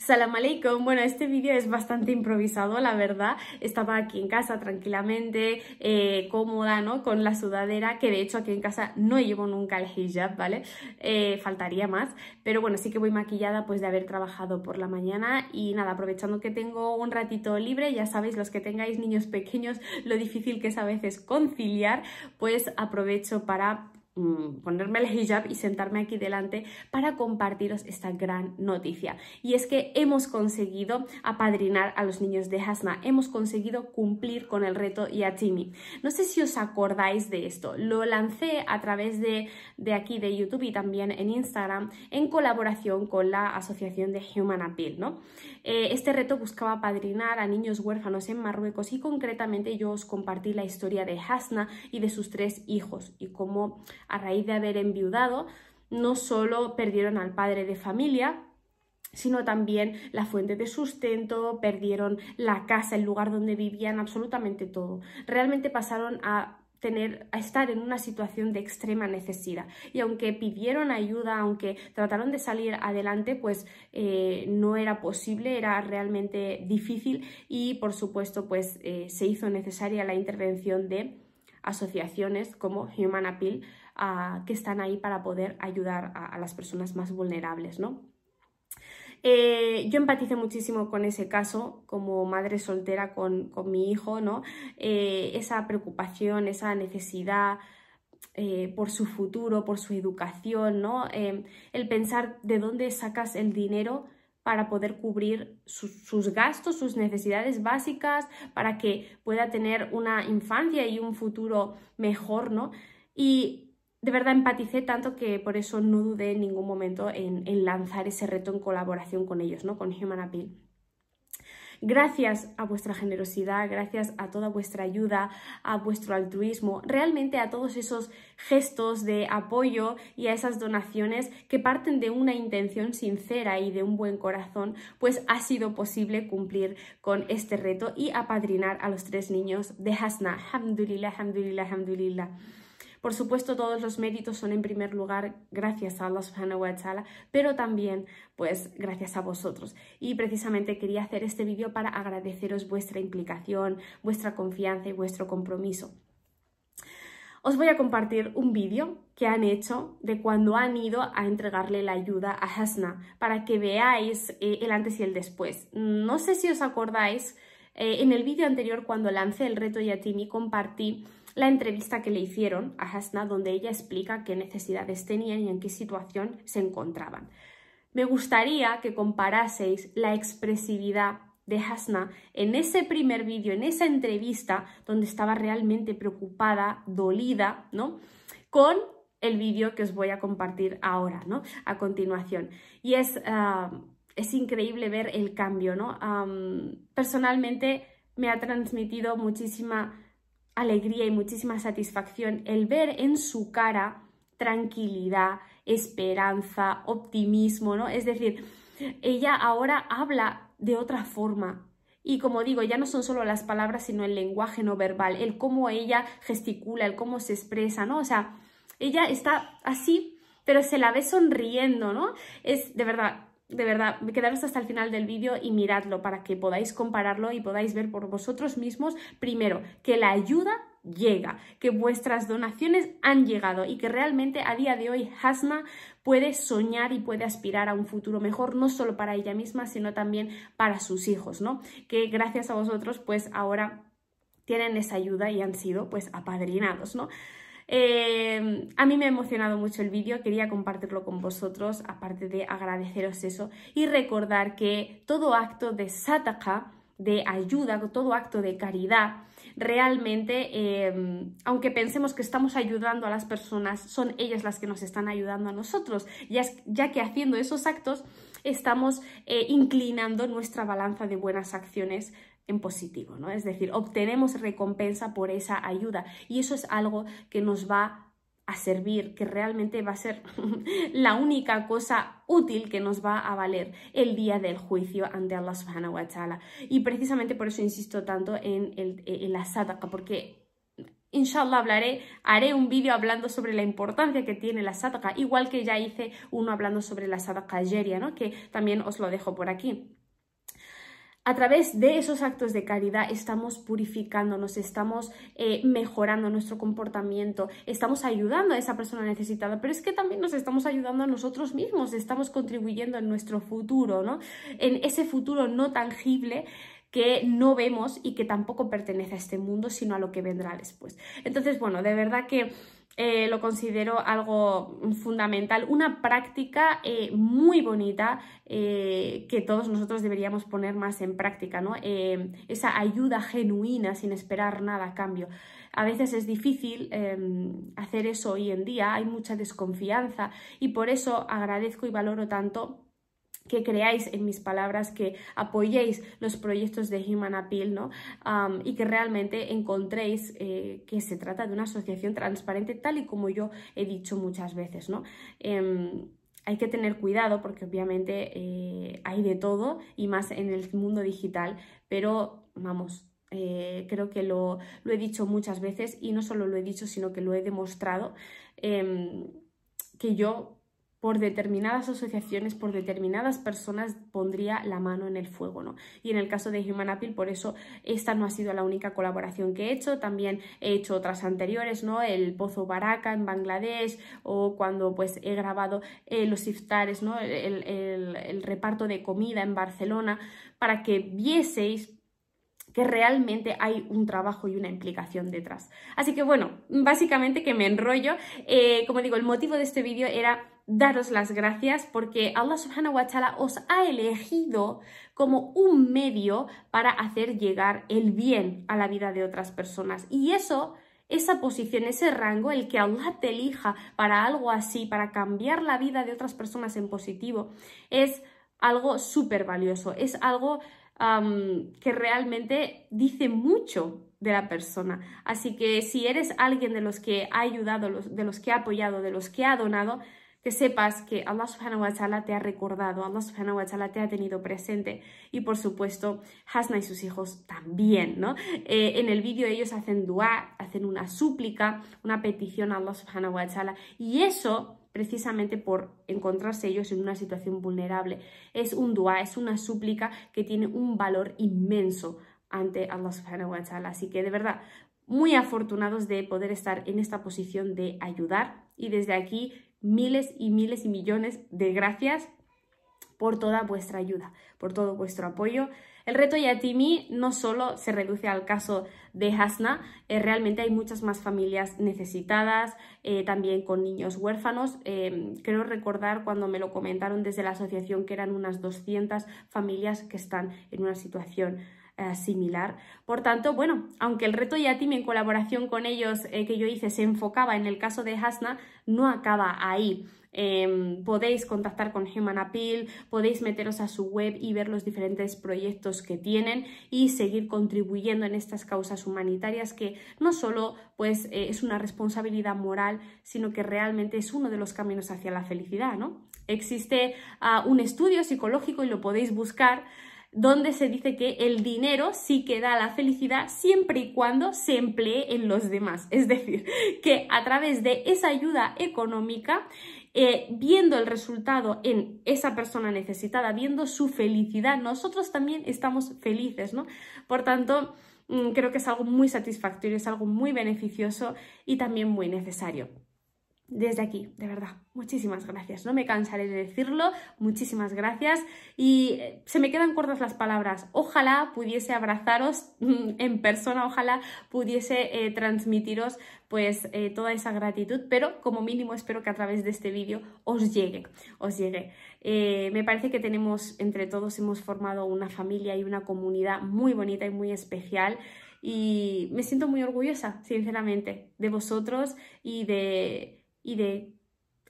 Salam aleikum. Bueno, este vídeo es bastante improvisado, la verdad. Estaba aquí en casa tranquilamente, eh, cómoda, ¿no? Con la sudadera, que de hecho aquí en casa no llevo nunca el hijab, ¿vale? Eh, faltaría más. Pero bueno, sí que voy maquillada pues de haber trabajado por la mañana y nada, aprovechando que tengo un ratito libre, ya sabéis, los que tengáis niños pequeños, lo difícil que es a veces conciliar, pues aprovecho para Mm, ponerme el hijab y sentarme aquí delante para compartiros esta gran noticia. Y es que hemos conseguido apadrinar a los niños de Hasna, hemos conseguido cumplir con el reto Yatimi. No sé si os acordáis de esto, lo lancé a través de, aquí de YouTube y también en Instagram en colaboración con la asociación de Human Appeal. ¿no? Eh, este reto buscaba apadrinar a niños huérfanos en Marruecos y concretamente yo os compartí la historia de Hasna y de sus tres hijos y cómo a raíz de haber enviudado, no solo perdieron al padre de familia, sino también la fuente de sustento, perdieron la casa, el lugar donde vivían, absolutamente todo. Realmente pasaron a tener a estar en una situación de extrema necesidad y aunque pidieron ayuda aunque trataron de salir adelante pues eh, no era posible era realmente difícil y por supuesto pues eh, se hizo necesaria la intervención de asociaciones como Human Appeal que están ahí para poder ayudar a, las personas más vulnerables, ¿no? Eh, yo empatice muchísimo con ese caso como madre soltera con, mi hijo, ¿no? Eh, esa preocupación, esa necesidad eh, por su futuro, por su educación, ¿no? el pensar de dónde sacas el dinero para poder cubrir sus gastos, sus necesidades básicas, para que pueda tener una infancia y un futuro mejor, ¿no? Y de verdad empaticé tanto que por eso no dudé en ningún momento en, lanzar ese reto en colaboración con ellos, ¿no? Con Human Appeal. Gracias a vuestra generosidad, gracias a toda vuestra ayuda, a vuestro altruismo, realmente a todos esos gestos de apoyo y a esas donaciones que parten de una intención sincera y de un buen corazón, pues ha sido posible cumplir con este reto y apadrinar a los tres niños de Hasna. Alhamdulillah, alhamdulillah, alhamdulillah. Por supuesto, todos los méritos son en primer lugar gracias a Allah subhanahu wa pero también pues gracias a vosotros. Y precisamente quería hacer este vídeo para agradeceros vuestra implicación, vuestra confianza y vuestro compromiso. Os voy a compartir un vídeo que han hecho de cuando han ido a entregarle la ayuda a Hasna para que veáis eh, el antes y el después. No sé si os acordáis, eh, en el vídeo anterior cuando lancé el reto Yatimi compartí la entrevista que le hicieron a Hasna, donde ella explica qué necesidades tenían y en qué situación se encontraban. Me gustaría que comparaseis la expresividad de Hasna en ese primer vídeo, en esa entrevista donde estaba realmente preocupada, dolida, ¿no? Con el vídeo que os voy a compartir ahora, ¿no? A continuación. Y es, ah, es increíble ver el cambio, ¿no? personalmente me ha transmitido muchísima alegría y muchísima satisfacción el ver en su cara tranquilidad, esperanza, optimismo, ¿no? Es decir, ella ahora habla de otra forma, y como digo, ya no son solo las palabras, sino el lenguaje no verbal, el cómo ella gesticula, el cómo se expresa, ¿no? O sea, ella está así, pero se la ve sonriendo, ¿no? Es de verdad de verdad, quedaros hasta el final del vídeo y miradlo para que podáis compararlo y podáis ver por vosotros mismos, primero, que la ayuda llega, que vuestras donaciones han llegado y que realmente a día de hoy Hasna puede soñar y puede aspirar a un futuro mejor, no solo para ella misma, sino también para sus hijos, ¿no? Que gracias a vosotros, pues ahora tienen esa ayuda y han sido pues apadrinados, ¿no? Em, a mí me ha emocionado mucho el vídeo, quería compartirlo con vosotros, aparte de agradeceros eso y recordar que todo acto de sataka, de ayuda, todo acto de caridad, realmente, em, aunque pensemos que estamos ayudando a las personas, son ellas las que nos están ayudando a nosotros, ya, que haciendo esos actos estamos eh, inclinando nuestra balanza de buenas acciones en positivo, ¿no? Es decir, obtenemos recompensa por esa ayuda y eso es algo que nos va a servir, que realmente va a ser la única cosa útil que nos va a valer el día del juicio ante Allah subhanahu wa ta'ala. Y precisamente por eso insisto tanto en, el, la sadaqa, porque Inshallah hablaré, haré un vídeo hablando sobre la importancia que tiene la sadaqa, igual que ya hice uno hablando sobre la sadaqa yeria, ¿no? que también os lo dejo por aquí a través de esos actos de caridad estamos purificándonos, estamos eh, mejorando nuestro comportamiento, estamos ayudando a esa persona necesitada, pero es que también nos estamos ayudando a nosotros mismos, estamos contribuyendo en nuestro futuro, ¿no? En ese futuro no tangible que no vemos y que tampoco pertenece a este mundo, sino a lo que vendrá después. Entonces, bueno, de verdad que eh, lo considero algo fundamental, una práctica eh, muy bonita eh, que todos nosotros deberíamos poner más en práctica, esa ayuda genuina sin esperar nada a cambio. A veces es difícil em, hacer eso hoy en día, hay mucha desconfianza y por eso agradezco y valoro tanto que creáis en mis palabras, que apoyéis los proyectos de Human Appeal ¿no? y que realmente encontréis eh, que se trata de una asociación transparente tal y como yo he dicho muchas veces. ¿no? Em, hay que tener cuidado porque obviamente eh, hay de todo y más en el mundo digital, pero vamos, eh, creo que lo, he dicho muchas veces y no solo lo he dicho, sino que lo he demostrado, em, que yo por determinadas asociaciones, por determinadas personas, pondría la mano en el fuego, ¿no? Y en el caso de Human Apple, por eso esta no ha sido la única colaboración que he hecho, también he hecho otras anteriores, ¿no? El Pozo Baraka en Bangladesh o cuando pues he grabado eh, los iftares, ¿no? El, reparto de comida en Barcelona, para que vieseis que realmente hay un trabajo y una implicación detrás. Así que bueno, básicamente que me enrollo. Eh, como digo, el motivo de este vídeo era daros las gracias porque Allah subhanahu wa ta'ala os ha elegido como un medio para hacer llegar el bien a la vida de otras personas. Y eso, esa posición, ese rango, el que Allah te elija para algo así, para cambiar la vida de otras personas en positivo, es algo súper valioso, es algo que realmente dice mucho de la persona. Así que si eres alguien de los que ha ayudado, de los que ha apoyado, de los que ha donado, que sepas que Allah subhanahu wa ta'ala te ha recordado, Allah subhanahu wa ta'ala te ha tenido presente y por supuesto Hasna y sus hijos también, ¿no? Eh, en el vídeo ellos hacen dua, hacen una súplica, una petición a Allah subhanahu wa ta'ala y eso precisamente por encontrarse ellos en una situación vulnerable. Es un dua, es una súplica que tiene un valor inmenso ante Allah subhanahu wa ta'ala. Así que de verdad, muy afortunados de poder estar en esta posición de ayudar y desde aquí miles y miles y millones de gracias por toda vuestra ayuda, por todo vuestro apoyo. El reto Yatimi no solo se reduce al caso de Hasna, eh, realmente hay muchas más familias necesitadas, eh, también con niños huérfanos. Quiero eh, creo recordar cuando me lo comentaron desde la asociación que eran unas 200 familias que están en una situación similar. Por tanto, bueno, aunque el reto Yatim en colaboración con ellos eh, que yo hice se enfocaba en el caso de Hasna, no acaba ahí. Em, podéis contactar con Human Appeal, podéis meteros a su web y ver los diferentes proyectos que tienen y seguir contribuyendo en estas causas humanitarias que no solo pues, eh, es una responsabilidad moral, sino que realmente es uno de los caminos hacia la felicidad. ¿no? Existe ah, un estudio psicológico y lo podéis buscar donde se dice que el dinero sí que da la felicidad siempre y cuando se emplee en los demás. Es decir, que a través de esa ayuda económica, eh, viendo el resultado en esa persona necesitada, viendo su felicidad, nosotros también estamos felices, ¿no? Por tanto, mm, creo que es algo muy satisfactorio, es algo muy beneficioso y también muy necesario desde aquí, de verdad, muchísimas gracias. No me cansaré de decirlo, muchísimas gracias. Y eh, se me quedan cortas las palabras. Ojalá pudiese abrazaros en persona, ojalá pudiese eh, transmitiros pues eh, toda esa gratitud, pero como mínimo espero que a través de este vídeo os llegue, os llegue. me parece que tenemos, entre todos, hemos formado una familia y una comunidad muy bonita y muy especial y me siento muy orgullosa, sinceramente, de vosotros y de y de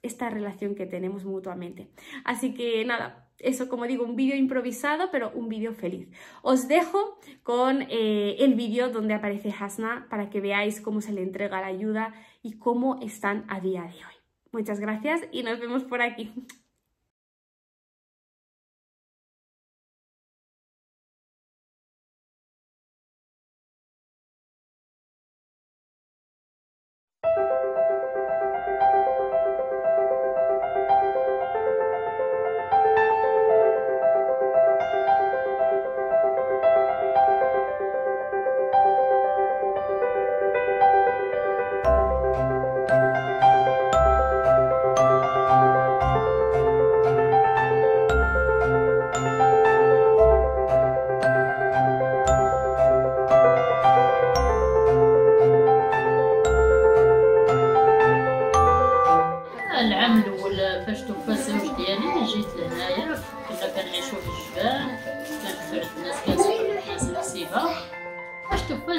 esta relación que tenemos mutuamente. Así que nada, eso como digo, un vídeo improvisado, pero un vídeo feliz. Os dejo con eh, el vídeo donde aparece Hasna para que veáis cómo se le entrega la ayuda y cómo están a día de hoy. Muchas gracias y nos vemos por aquí.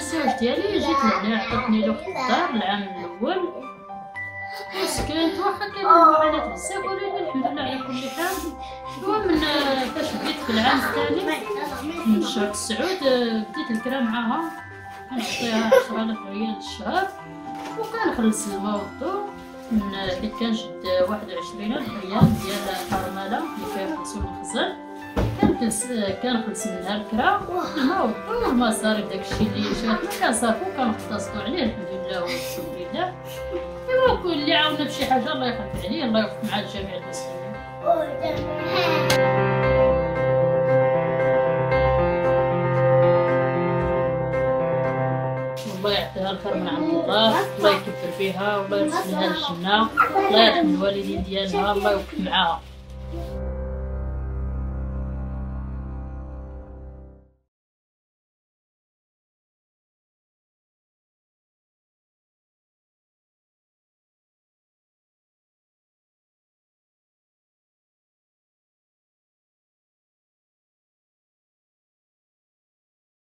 السعر ديالي جيت لهنا عطاتني لو في الدار العام الاول مسكين واخا كان آه. معاناة بزاف ولكن الحمد لله على كل حال ومن فاش بديت في العام الثاني من شهر تسعود آه، بديت الكرا معاها كنعطيها الاف ريال الشهر وكنخلص الماء والضو من حيت كنشد واحد وعشرين ريال ديال الحرمله اللي فيها من الخزان كنخلص لها الكرا ما صار المصاريف داكشي اللي صافو صافي وكنختصو عليه الحمد لله والشكر لله ايوا كل اللي عاونا بشي حاجه الله يخف عليه الله يوقف مع الجميع المسلمين الله يعطيها الخير من عند الله الله يكبر فيها والله يرسلها للجنه الله يرحم الوالدين ديالها الله يوقف معاها